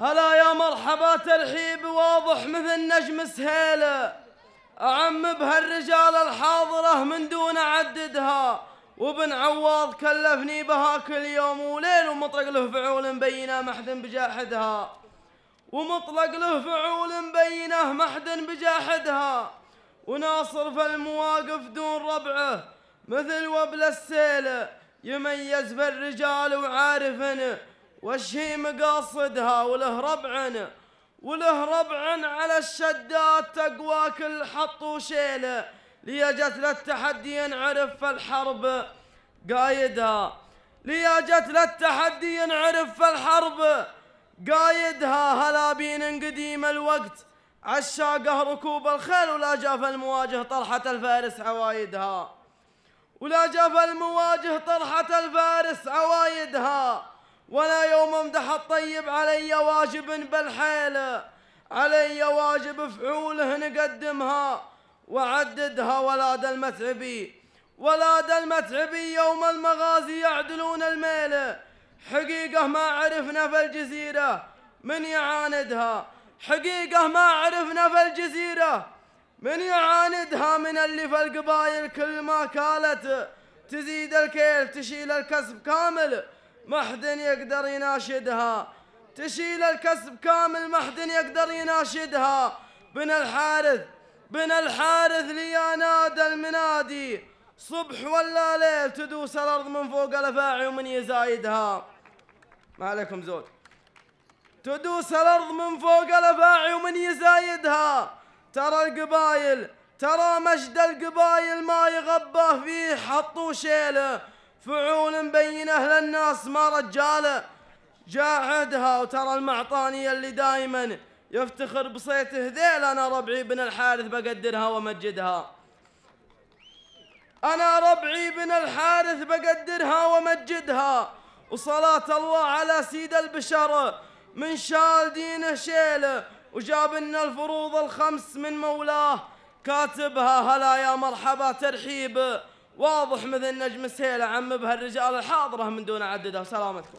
هلا يا مرحبا ترحيب واضح مثل نجم سهيله أعم بهالرجال الحاضرة من دون أعددها وابن عواض كلفني بها كل يوم وليل ومطلق له فعول مبينة محد بجاحدها ومطلق له فعول مبينة محد بجاحدها وناصر في المواقف دون ربعه مثل وبل السيل يميز بالرجال وعارفنه وشي مقاصدها وله ربعن وله ربعن على الشدات تقوى كل حط وشيله ليا جت للتحدي ينعرف الحرب قايدها ليا جت للتحدي ينعرف الحرب قايدها هلا بين قديم الوقت عشاقه ركوب الخيل ولا جاف المواجه طرحة الفارس عوايدها ولا جاف المواجه طرحة الفارس عوايدها ولا يوم امدح الطيب علي واجب بل حيله علي واجب فعوله نقدمها وعددها ولاد المتعبي ولاد المتعبي يوم المغازي يعدلون الميلة حقيقة ما عرفنا في الجزيرة من يعاندها حقيقة ما عرفنا في الجزيرة من يعاندها من اللي في القبايل كل ما كالت تزيد الكيل تشيل الكسب كامل ما حد يقدر يناشدها تشيل الكسب كامل ما حد يقدر يناشدها بن الحارث بن الحارث ليا نادى المنادي صبح ولا ليل تدوس الارض من فوق الافاعي ومن يزايدها ما عليكم زود تدوس الارض من فوق الافاعي ومن يزايدها ترى القبايل ترى مجد القبايل ما يغبى فيه حطوا شيله فعول مبينه للناس ما رجاله جاعدها وترى المعطانية اللي دايما يفتخر بصيته ذيل أنا ربعي بن الحارث بقدرها ومجدها أنا ربعي بن الحارث بقدرها ومجدها وصلاة الله على سيد البشر من شال دينه شيله وجاب لنا الفروض الخمس من مولاه كاتبها هلا يا مرحبا ترحيب واضح مثل نجم السيلة عم الرجال الحاضرة من دون عددها سلامتكم